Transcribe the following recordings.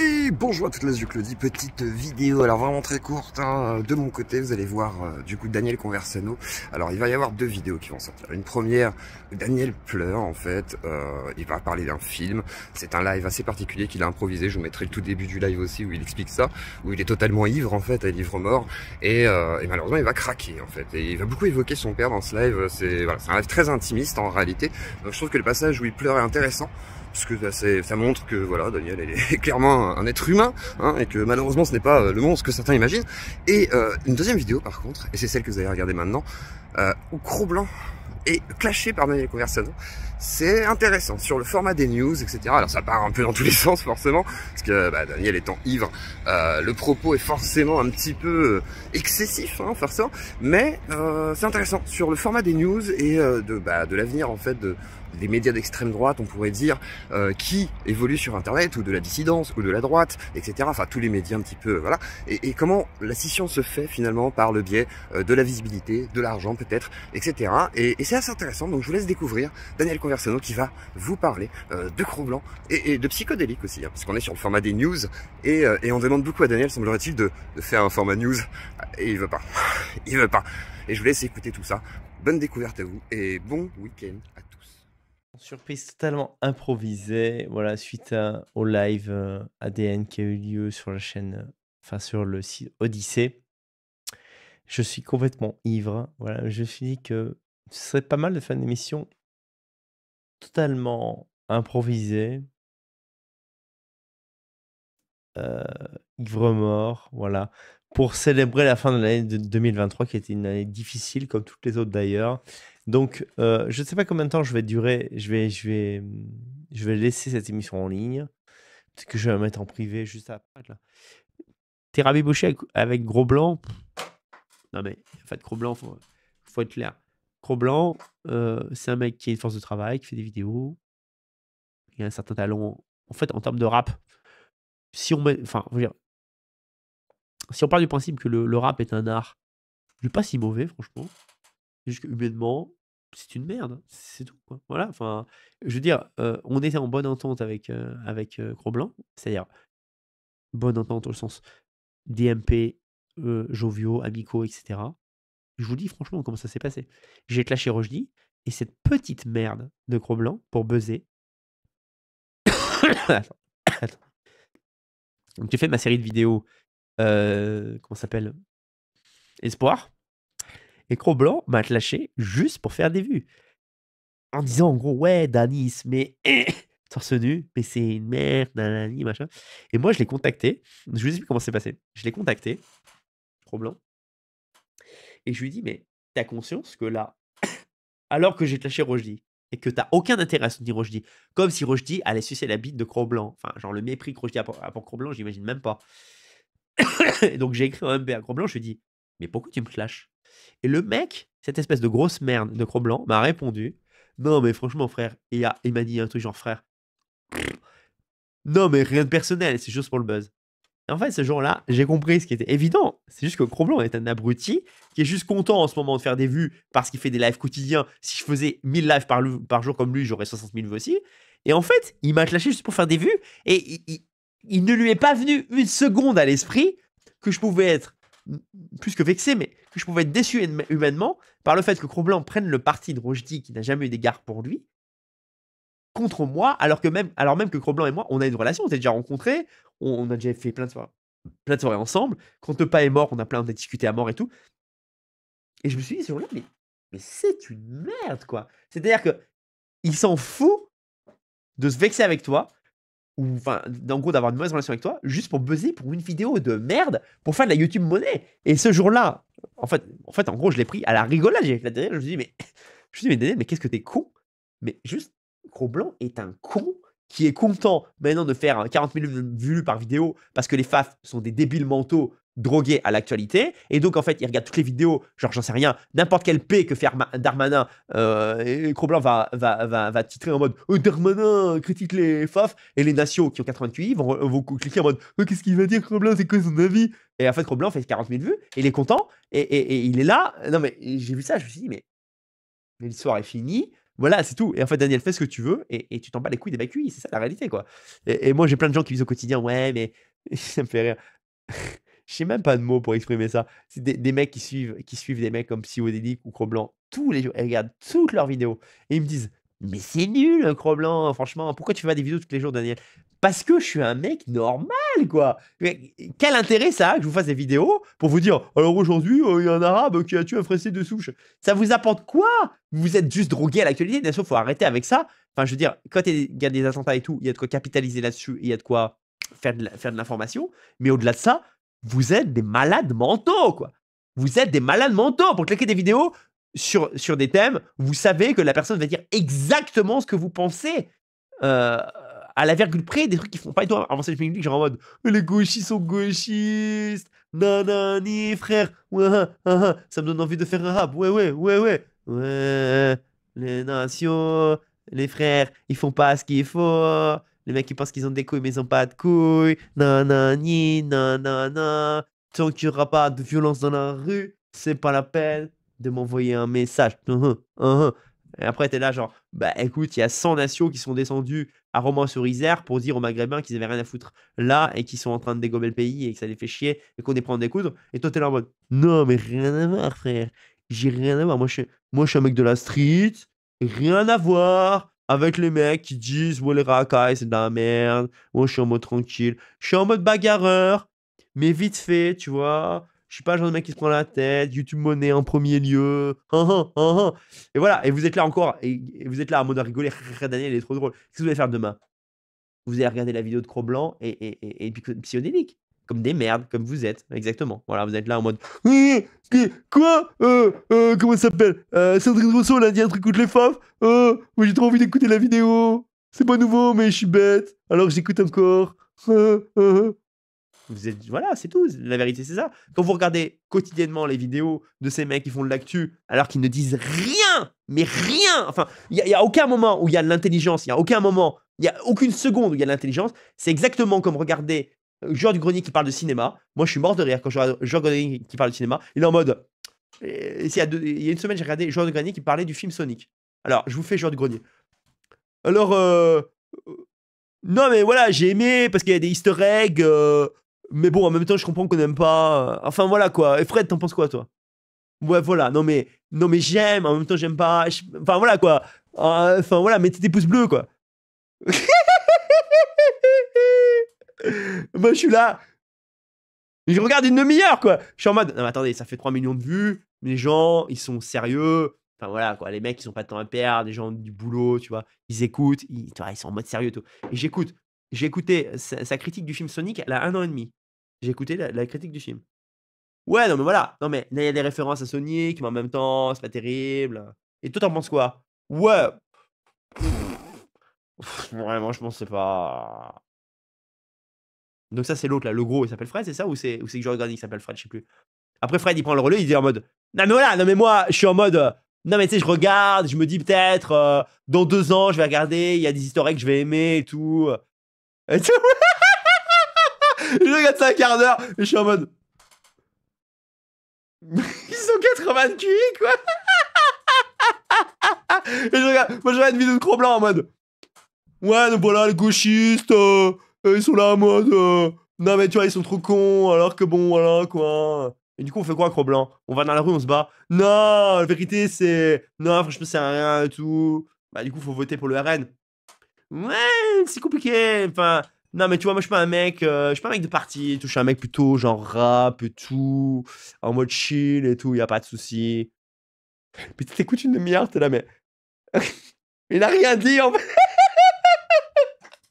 E bonjour à toutes les claudie petite vidéo, alors vraiment très courte, hein. de mon côté, vous allez voir euh, du coup Daniel Conversano, alors il va y avoir deux vidéos qui vont sortir, une première, Daniel pleure en fait, euh, il va parler d'un film, c'est un live assez particulier qu'il a improvisé, je vous mettrai le tout début du live aussi où il explique ça, où il est totalement ivre en fait, à livre mort, et, euh, et, malheureusement il va craquer en fait, et il va beaucoup évoquer son père dans ce live, c'est voilà, un live très intimiste en réalité, donc je trouve que le passage où il pleure est intéressant, parce que ça, bah, ça montre que voilà, Daniel est clairement un être humain, hein, et que malheureusement ce n'est pas euh, le monstre que certains imaginent. Et euh, une deuxième vidéo par contre, et c'est celle que vous allez regarder maintenant, euh, où Cro-Blanc est clashé par daniel Conversado c'est intéressant sur le format des news, etc. Alors ça part un peu dans tous les sens forcément, parce que bah, Daniel étant ivre, euh, le propos est forcément un petit peu euh, excessif, hein, forcément. Mais euh, c'est intéressant sur le format des news et euh, de, bah, de l'avenir en fait de, des médias d'extrême droite, on pourrait dire, qui évoluent sur Internet, ou de la dissidence, ou de la droite, etc. Enfin, tous les médias un petit peu, voilà. Et, comment la scission se fait finalement par le biais de la visibilité, de l'argent peut-être, etc. Et, et c'est assez intéressant, donc je vous laisse découvrir. Daniel qui va vous parler euh, de Cro Blanc et, de psychodélique aussi, hein, parce qu'on est sur le format des news et, euh, on demande beaucoup à Daniel, semblerait-il, de, faire un format news et il veut pas. Il veut pas. Et je vous laisse écouter tout ça. Bonne découverte à vous et bon week-end à tous. Surprise totalement improvisée, voilà, suite au live euh, ADN qui a eu lieu sur la chaîne, enfin sur le site Odyssée. Je suis complètement ivre, voilà, je me suis dit que ce serait pas mal de faire une émission totalement improvisé. Euh, ivre mort, voilà. Pour célébrer la fin de l'année 2023, qui était une année difficile, comme toutes les autres d'ailleurs. Donc, euh, je ne sais pas combien de temps je vais durer. Je vais, je vais, je vais laisser cette émission en ligne. parce que je vais la mettre en privé juste après. Là. Thérapie avec, Gros Blanc. Non, mais en fait, Gros Blanc, faut, faut être clair. Cro-Blanc, c'est un mec qui a une force de travail, qui fait des vidéos, il a un certain talent. En fait, en termes de rap, si on met, enfin, si on du principe que le, rap est un art, je pas si mauvais, franchement. Juste humainement, c'est une merde, c'est tout. Voilà. Enfin, je veux dire, on était en bonne entente avec avec blanc cest c'est-à-dire bonne entente au sens DMP, e, Jovio, Amico, etc. Je vous dis franchement comment ça s'est passé. J'ai clashé Rojdi et cette petite merde de Cro-Blanc pour buzzer. attends, j'ai fait ma série de vidéos, euh, comment ça s'appelle Espoir. Et Cro-Blanc m'a clashé juste pour faire des vues. En disant en gros, ouais, Danis, mais torse nu, mais c'est une merde, nanani, machin. Et moi, je l'ai contacté. Je vous explique comment s'est passé. Je l'ai contacté, cro blanc. Et je lui dis, mais t'as conscience que là, alors que j'ai clashé Rojdi, et que t'as aucun intérêt à soutenir Rojdi, comme si Rojdi allait sucer la bite de Cro-Blanc. Enfin, genre le mépris que Rojdi a pour, Cro-Blanc, j'imagine même pas. donc j'ai écrit en MP à Cro-Blanc, je lui dis, mais pourquoi tu me clashes Et le mec, cette espèce de grosse merde de Cro-Blanc, m'a répondu, non mais franchement frère, et il m'a dit un truc genre frère, non mais rien de personnel, c'est juste pour le buzz. En fait, ce jour-là, j'ai compris ce qui était évident. C'est juste que cro est un abruti qui est juste content en ce moment de faire des vues parce qu'il fait des lives quotidiens. Si je faisais 1000 lives par, jour comme lui, j'aurais 60 000 vues aussi. Et en fait, il m'a clashé juste pour faire des vues. Et il, ne lui est pas venu une seconde à l'esprit que je pouvais être plus que vexé, mais que je pouvais être déçu humainement par le fait que cro prenne le parti de Rojdi qui n'a jamais eu d'égard pour lui contre moi, alors que même, alors même que cro et moi, on a une relation, on s'est déjà rencontrés, on, a déjà fait plein de soirées, plein de soirées ensemble. Quand pas est mort, on a plein, de à mort et tout. Et je me suis dit, ce jour-là, mais, c'est une merde, quoi. C'est-à-dire que il s'en fout de se vexer avec toi, ou enfin, en gros, d'avoir une mauvaise relation avec toi, juste pour buzzer pour une vidéo de merde, pour faire de la YouTube monnaie. Et ce jour-là, en fait, en fait, en gros, je l'ai pris à la rigolade, j'ai éclaté je me mais, je me suis dit, mais mais qu'est-ce que t'es con mais juste, cro Blanc est un con qui est content maintenant de faire 40 hein, 000 vues par vidéo parce que les FAF sont des débiles mentaux drogués à l'actualité. Et donc, en fait, il regarde toutes les vidéos, genre, j'en sais rien, n'importe quelle paix que fait Darmanin, euh, Cro-Blanc va, va, va, titrer en mode oh, Darmanin critique les FAF, et les nations qui ont 88 vont, vont cliquer en mode oh, Qu'est-ce qu'il va dire, Cro-Blanc C'est quoi son avis Et en fait, Cro-Blanc fait 40 000 vues, et il est content, et, et, il est là. Non, mais j'ai vu ça, je me suis dit Mais, mais l'histoire est finie. Voilà, c'est tout. Et en fait, Daniel, fais ce que tu veux et, tu t'en bats les couilles des vacui. C'est ça la réalité, quoi. Et, moi, j'ai plein de gens qui disent au quotidien, ouais, mais ça me fait rire. Je sais même pas de mots pour exprimer ça. C'est des, mecs qui suivent, qui suivent des mecs comme Psyodélique ou cro tous les jours. Ils regardent toutes leurs vidéos et ils me disent mais c'est nul, Cro-Blanc, franchement. Pourquoi tu fais pas des vidéos tous les jours, Daniel Parce que je suis un mec normal, quoi. quel intérêt ça a que je vous fasse des vidéos pour vous dire alors aujourd'hui, euh, il y a un arabe qui a tué un français de souche Ça vous apporte quoi Vous êtes juste drogué à l'actualité. Bien sûr, faut arrêter avec ça. Enfin, je veux dire, quand il y a des attentats et tout, il y a de quoi capitaliser là-dessus, il y a de quoi faire de l'information. Mais au-delà de ça, vous êtes des malades mentaux, quoi. Vous êtes des malades mentaux pour cliquer des vidéos sur, sur des thèmes, vous savez que la personne va dire exactement ce que vous pensez. Euh, à la virgule près, des trucs qui font pas et toi avancer le public, genre en mode les gauchistes sont gauchistes, nanani frère, ça me donne envie de faire un rap, ouais, ouais, ouais, ouais, ouais, les nations, les frères, ils font pas ce qu'il faut, les mecs ils pensent qu'ils ont des couilles mais ils ont pas de couilles, nanani, nanana, tant qu'il y aura pas de violence dans la rue, c'est pas la peine de m'envoyer un message. Hein, hein, hein, et après, t'es là, genre, bah écoute, il y a 100 nations qui sont descendus à romain sur isère pour dire aux Maghrébins qu'ils avaient rien à foutre là et qu'ils sont en train de dégommer le pays et que ça les fait chier et qu'on est prendre des en Et toi, t'es là en mode, non, mais rien à voir, frère. J'ai rien à voir. Moi je, suis, moi, je suis un mec de la street. Rien à voir avec les mecs qui disent, ouais, les racailles, c'est de la merde. Moi, je suis en mode tranquille. Je suis en mode bagarreur, mais vite fait, tu vois. Je suis pas le genre de mec qui se prend la tête. YouTube monnaie en premier lieu. Hein, hein, hein, et voilà. Et vous êtes là encore. Et, vous êtes là en mode à rigoler. Daniel, il est trop drôle. Qu'est-ce que vous allez faire demain Vous allez regarder la vidéo de Cro-Blanc et, et, et, Comme des merdes, comme vous êtes. Exactement. Voilà, vous êtes là en mode. Quoi euh, euh, Comment ça s'appelle euh, Sandrine Rousseau, elle a dit un truc contre les femmes euh, Moi, j'ai trop envie d'écouter la vidéo. C'est pas nouveau, mais je suis bête. Alors, j'écoute encore. Vous êtes, voilà, c'est tout. La vérité, c'est ça. Quand vous regardez quotidiennement les vidéos de ces mecs qui font de l'actu, alors qu'ils ne disent rien, mais rien, enfin, il n'y a, aucun moment où il y a de l'intelligence, il n'y a aucun moment, il n'y a aucune seconde où il y a de l'intelligence. C'est exactement comme regarder euh, Joueur du Grenier qui parle de cinéma. Moi, je suis mort de rire quand je regarde Joueur du Grenier qui parle de cinéma. Il est en mode. Eh, il y, a y a une semaine, j'ai regardé Joueur du Grenier qui parlait du film Sonic. Alors, je vous fais Joueur du Grenier. Alors, euh, non, mais voilà, j'ai aimé parce qu'il y a des easter eggs. Euh, mais bon, en même temps, je comprends qu'on n'aime pas. Euh, enfin, voilà quoi. Et Fred, t'en penses quoi, toi Ouais, voilà. Non, mais, non, mais j'aime. En même temps, j'aime pas. Enfin, voilà quoi. Euh, enfin, voilà, mettez des pouces bleus, quoi. Moi, je suis là. Je regarde une demi-heure, quoi. Je suis en mode, non, mais attendez, ça fait 3 millions de vues. Les gens, ils sont sérieux. Enfin voilà, quoi, les mecs, ils ont pas de temps à perdre, des gens du boulot, tu vois, ils écoutent, ils, ils sont en mode sérieux. Tout. Et j'écoute, j'ai écouté sa, critique du film Sonic, elle a un an et demi. J'ai écouté la, critique du film. Ouais, non, mais voilà, non, mais là, il y a des références à Sonic, mais en même temps, c'est pas terrible. Et toi, t'en penses quoi Ouais. Vraiment, je pense pas. Donc, ça, c'est l'autre, là, le gros, il s'appelle Fred, c'est ça Ou c'est que je il s'appelle Fred, je sais plus. Après, Fred, il prend le relais, il dit en mode Non, mais voilà, non, mais moi, je suis en mode non, mais tu sais, je regarde, je me dis peut-être, euh, dans deux ans, je vais regarder, il y a des historiques que je vais aimer et tout. Et je regarde ça un quart d'heure et je suis en mode. Ils sont 88 quoi. et je regarde, moi je regarde une vidéo de Cro Blanc en mode. Ouais, donc voilà, les gauchistes, euh, euh, ils sont là en mode. non, mais tu vois, ils sont trop cons, alors que bon, voilà, quoi. Et du coup, on fait quoi, cro Blanc On va dans la rue, on se bat. Non, la vérité, c'est. Non, franchement, c'est rien et tout. Bah, du coup, faut voter pour le RN. Ouais, c'est compliqué. Enfin, non, mais tu vois, moi, je suis pas un mec. Euh, je suis pas un mec de parti. Je suis un mec plutôt genre rap et tout. En mode chill et tout, y a pas de souci. Mais t'écoutes une demi-heure, t'es là, mais. Il a rien dit en fait.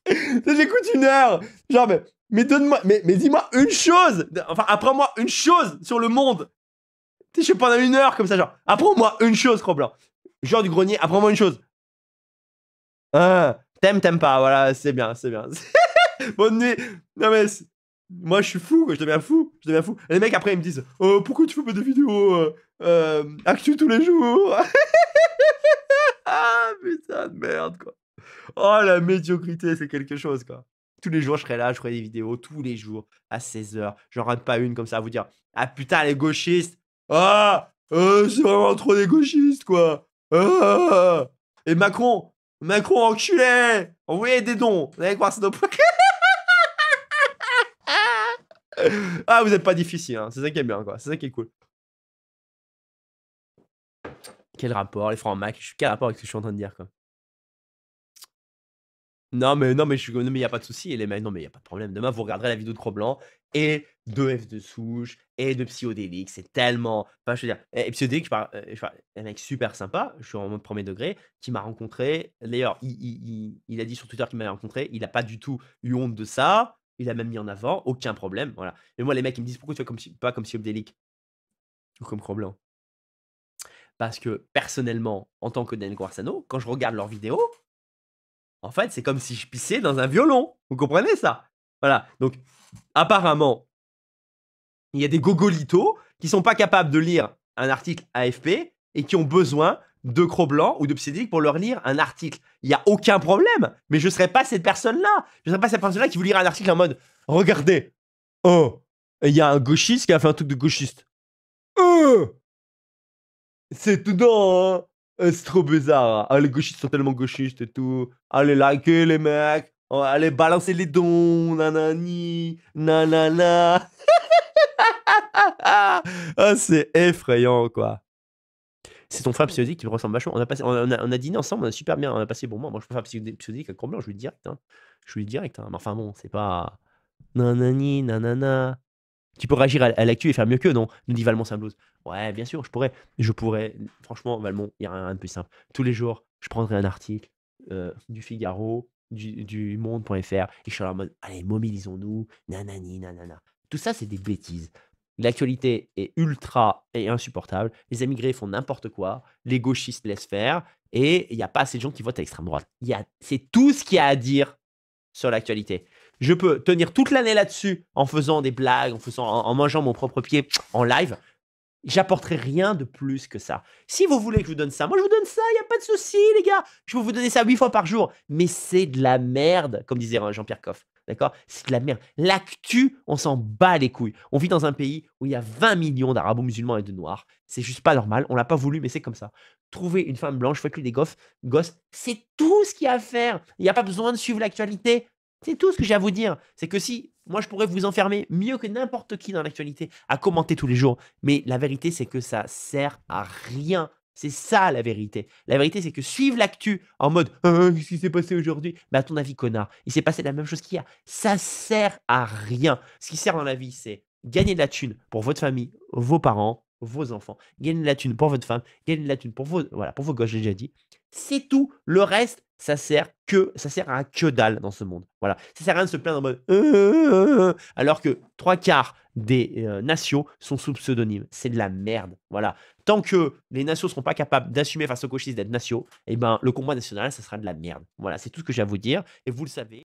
J'écoute une heure. Genre, mais mais donne-moi, mais, mais dis-moi une chose. Enfin, apprends-moi une chose sur le monde. Tu sais, je suis pendant une heure comme ça, genre. Apprends-moi une chose, gros blanc Genre du grenier, apprends-moi une chose. Ah, t'aimes, t'aimes pas, voilà, c'est bien, c'est bien. Bonne nuit. Non mais, moi je suis fou, je deviens fou, je deviens fou. les mecs après ils me disent, oh, pourquoi tu fais pas de vidéos euh, euh tous les jours Ah putain de merde quoi. Oh la médiocrité, c'est quelque chose quoi. Tous les jours, je serai là, je ferai des vidéos tous les jours à 16h. J'en rate pas une comme ça à vous dire Ah putain, les gauchistes Ah euh, C'est vraiment trop des gauchistes, quoi ah Et Macron Macron, enculé Envoyez des dons Vous allez c'est nos Ah, vous êtes pas difficile, hein. c'est ça qui est bien, quoi. C'est ça qui est cool. Quel rapport, les francs Mac Quel rapport avec ce que je suis en train de dire, quoi non, mais non, mais je il n'y a pas de souci. Et les mecs, non, mais il n'y a pas de problème. Demain, vous regarderez la vidéo de Cro-Blanc et de F de souche et de Psyodélique. C'est tellement. Enfin, je veux dire, et, Psyodélique, euh, je parle, un mec super sympa, je suis en mode premier degré, qui m'a rencontré. D'ailleurs, il, il, il, a dit sur Twitter qu'il m'avait rencontré. Il n'a pas du tout eu honte de ça. Il a même mis en avant, aucun problème. Voilà. Et moi, les mecs, ils me disent pourquoi tu fais comme, pas comme Psyodélique ou comme Cro-Blanc Parce que personnellement, en tant que Daniel Guarsano, quand je regarde leurs vidéos, en fait, c'est comme si je pissais dans un violon. Vous comprenez ça Voilà. Donc, apparemment, il y a des gogolitos qui sont pas capables de lire un article AFP et qui ont besoin de Cro-Blanc ou de Psydic pour leur lire un article. Il n'y a aucun problème. Mais je ne serais pas cette personne-là. Je ne serais pas cette personne-là qui vous lire un article en mode Regardez, oh, il y a un gauchiste qui a fait un truc de gauchiste. Euh c'est tout dans. Hein. Euh, c'est trop bizarre. Hein. Ah, les gauchistes sont tellement gauchistes et tout. Allez ah, liker les mecs. Oh, allez balancer les dons. Nanani. Nanana. ah, c'est effrayant, quoi. C'est ton frère psychodique qui me ressemble vachement. On a, passé, on, a, dîné ensemble, on a super bien, on a passé bon moment. Moi, je préfère psychodique à je lui dis direct. Hein. Je lui dis direct. Hein. Mais enfin, bon, c'est pas. Nanani, nanana. Tu peux réagir à, l'actualité l'actu et faire mieux que non Nous dit Valmont Saint-Blouse. Ouais, bien sûr, je pourrais. Je pourrais. Franchement, Valmont, il n'y a rien de plus simple. Tous les jours, je prendrai un article euh, du Figaro, du, du Monde.fr, et je serais en mode allez, mobilisons-nous, nanani, nanana. Tout ça, c'est des bêtises. L'actualité est ultra et insupportable. Les immigrés font n'importe quoi. Les gauchistes laissent faire. Et il n'y a pas assez de gens qui votent à l'extrême droite. C'est tout ce qu'il y a à dire sur l'actualité. Je peux tenir toute l'année là-dessus en faisant des blagues, en, faisant, en, mangeant mon propre pied en live. J'apporterai rien de plus que ça. Si vous voulez que je vous donne ça, moi je vous donne ça, il n'y a pas de souci, les gars. Je vais vous donner ça huit fois par jour. Mais c'est de la merde, comme disait hein, Jean-Pierre Coff. D'accord C'est de la merde. L'actu, on s'en bat les couilles. On vit dans un pays où il y a 20 millions d'arabes musulmans et de noirs. C'est juste pas normal. On l'a pas voulu, mais c'est comme ça. Trouver une femme blanche, faites-lui des gosses c'est tout ce qu'il y a à faire. Il n'y a pas besoin de suivre l'actualité. C'est tout ce que j'ai à vous dire. C'est que si, moi, je pourrais vous enfermer mieux que n'importe qui dans l'actualité à commenter tous les jours. Mais la vérité, c'est que ça sert à rien. C'est ça la vérité. La vérité, c'est que suivre l'actu en mode ah, Qu'est-ce qui s'est passé aujourd'hui Bah, à ton avis, connard, il s'est passé la même chose qu'hier. Ça sert à rien. Ce qui sert dans la vie, c'est gagner de la thune pour votre famille, vos parents, vos enfants, gagner de la thune pour votre femme, gagner de la thune pour vos, voilà, pour vos gosses, j'ai déjà dit, c'est tout. Le reste, ça sert que, ça sert à que dalle dans ce monde. Voilà. Ça sert à rien de se plaindre en mode, euh, euh, euh, alors que trois quarts des nations sont sous pseudonyme. C'est de la merde. Voilà. Tant que les nations seront pas capables d'assumer face aux gauchistes d'être nationaux, eh ben, le combat national, ça sera de la merde. Voilà. C'est tout ce que j'ai à vous dire. Et vous le savez.